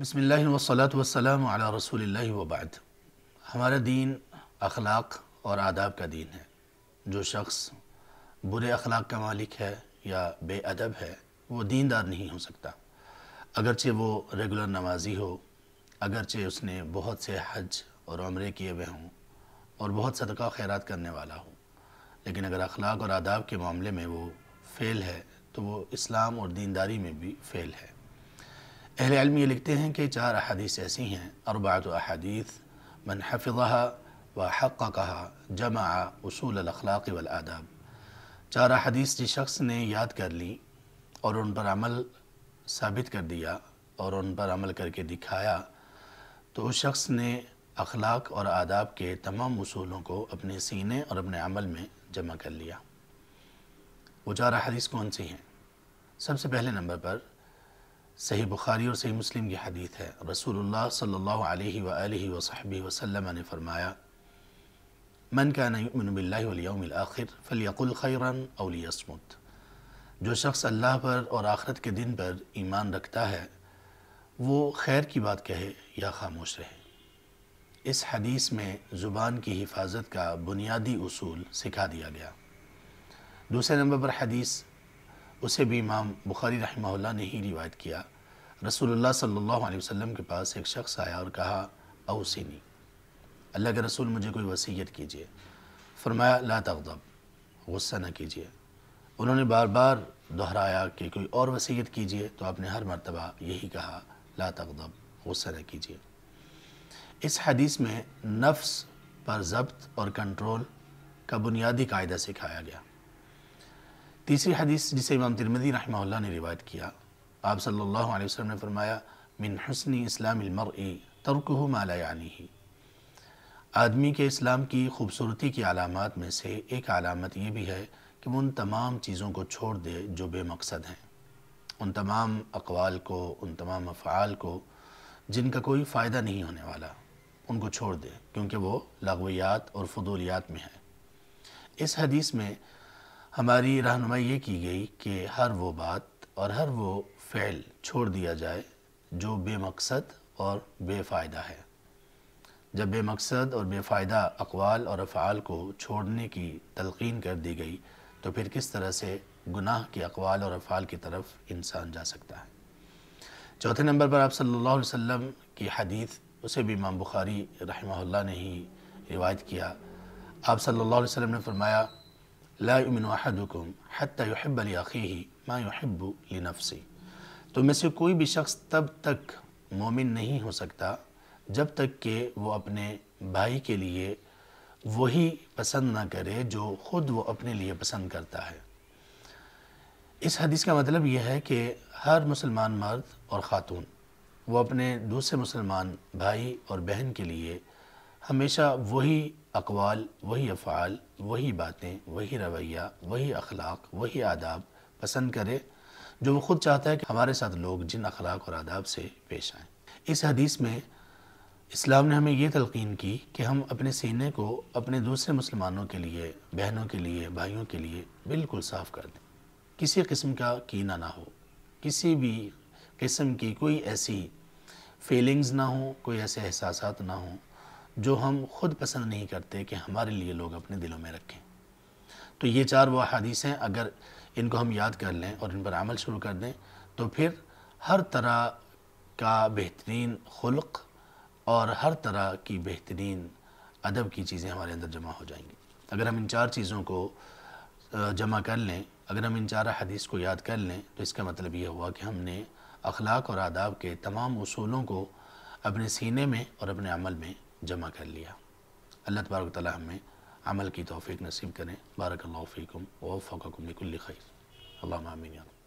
بسم اللہ والصلاة والسلام علی رسول اللہ وبعد ہمارا دین اخلاق اور آداب کا دین ہے جو شخص برے اخلاق کا مالک ہے یا بے ادب ہے وہ دیندار نہیں ہو سکتا اگرچہ وہ ریگولر نمازی ہو اگرچہ اس نے بہت سے حج اور عمرے کیے ہوئے ہوں اور بہت صدقہ خیرات کرنے والا ہو لیکن اگر اخلاق اور آداب کے معاملے میں وہ فیل ہے تو وہ اسلام اور دینداری میں بھی فیل ہے اہل علم یہ لکھتے ہیں کہ چار احادیث ایسی ہیں اربعت و احادیث من حفظها و کہا جمع اصول الاخلاق والآداب چار احادیث جس شخص نے یاد کر لی اور ان پر عمل ثابت کر دیا اور ان پر عمل کر کے دکھایا تو اس شخص نے اخلاق اور آداب کے تمام اصولوں کو اپنے سینے اور اپنے عمل میں جمع کر لیا وہ چار احادیث کون سی ہیں سب سے پہلے نمبر پر صحیح بخاری اور صحیح مسلم کی حدیث ہے رسول اللہ صلی اللہ علیہ وآلہ وصحبہ وسلم نے فرمایا من باللہ والیوم الآخر فلیقل خیرا او لیسمت جو شخص اللہ پر اور آخرت کے دن پر ایمان رکھتا ہے وہ خیر کی بات کہے یا خاموش رہے اس حدیث میں زبان کی حفاظت کا بنیادی اصول سکھا دیا گیا دوسرے نمبر پر حدیث اسے بھی امام بخاری رحمہ اللہ نے ہی روایت کیا رسول اللہ صلی اللہ علیہ وسلم کے پاس ایک شخص آیا اور کہا اوسینی اللہ کے رسول مجھے کوئی وسیعت کیجیے فرمایا لا تغضب غصہ نہ کیجیے انہوں نے بار بار دہرایا کہ کوئی اور وسیعت کیجیے تو آپ نے ہر مرتبہ یہی کہا لا تغضب غصہ نہ کیجیے اس حدیث میں نفس پر ضبط اور کنٹرول کا بنیادی قاعدہ سکھایا گیا تیسری حدیث جسے امام ترمدی رحمہ اللہ نے روایت کیا آپ صلی اللہ علیہ وسلم نے فرمایا من حسن اسلام المرء ترکہ ما یعنی ہی آدمی کے اسلام کی خوبصورتی کی علامات میں سے ایک علامت یہ بھی ہے کہ وہ ان تمام چیزوں کو چھوڑ دے جو بے مقصد ہیں ان تمام اقوال کو ان تمام افعال کو جن کا کوئی فائدہ نہیں ہونے والا ان کو چھوڑ دے کیونکہ وہ لغویات اور فضولیات میں ہیں اس حدیث میں ہماری رہنمائی یہ کی گئی کہ ہر وہ بات اور ہر وہ فعل چھوڑ دیا جائے جو بے مقصد اور بے فائدہ ہے جب بے مقصد اور بے فائدہ اقوال اور افعال کو چھوڑنے کی تلقین کر دی گئی تو پھر کس طرح سے گناہ کے اقوال اور افعال کی طرف انسان جا سکتا ہے چوتھے نمبر پر آپ صلی اللہ علیہ وسلم کی حدیث اسے بھی امام بخاری رحمہ اللہ نے ہی روایت کیا آپ صلی اللہ علیہ وسلم نے فرمایا لا يحب لأخيه ما يحب نفسی تو میں سے کوئی بھی شخص تب تک مومن نہیں ہو سکتا جب تک کہ وہ اپنے بھائی کے لیے وہی پسند نہ کرے جو خود وہ اپنے لیے پسند کرتا ہے اس حدیث کا مطلب یہ ہے کہ ہر مسلمان مرد اور خاتون وہ اپنے دوسرے مسلمان بھائی اور بہن کے لیے ہمیشہ وہی اقوال وہی افعال وہی باتیں وہی رویہ وہی اخلاق وہی آداب پسند کرے جو وہ خود چاہتا ہے کہ ہمارے ساتھ لوگ جن اخلاق اور آداب سے پیش آئیں اس حدیث میں اسلام نے ہمیں یہ تلقین کی کہ ہم اپنے سینے کو اپنے دوسرے مسلمانوں کے لیے بہنوں کے لیے بھائیوں کے لیے بالکل صاف کر دیں کسی قسم کا کینہ نہ ہو کسی بھی قسم کی کوئی ایسی فیلنگز نہ ہوں کوئی ایسے احساسات نہ ہوں جو ہم خود پسند نہیں کرتے کہ ہمارے لیے لوگ اپنے دلوں میں رکھیں تو یہ چار وہ ہیں اگر ان کو ہم یاد کر لیں اور ان پر عمل شروع کر دیں تو پھر ہر طرح کا بہترین خلق اور ہر طرح کی بہترین ادب کی چیزیں ہمارے اندر جمع ہو جائیں گی اگر ہم ان چار چیزوں کو جمع کر لیں اگر ہم ان چار حدیث کو یاد کر لیں تو اس کا مطلب یہ ہوا کہ ہم نے اخلاق اور آداب کے تمام اصولوں کو اپنے سینے میں اور اپنے عمل میں جمع کر لیا اللہ تبارک تعالیٰ ہمیں عمل کی توفیق نصیب کریں بارک اللہ فیکم و فقم نکل یا مین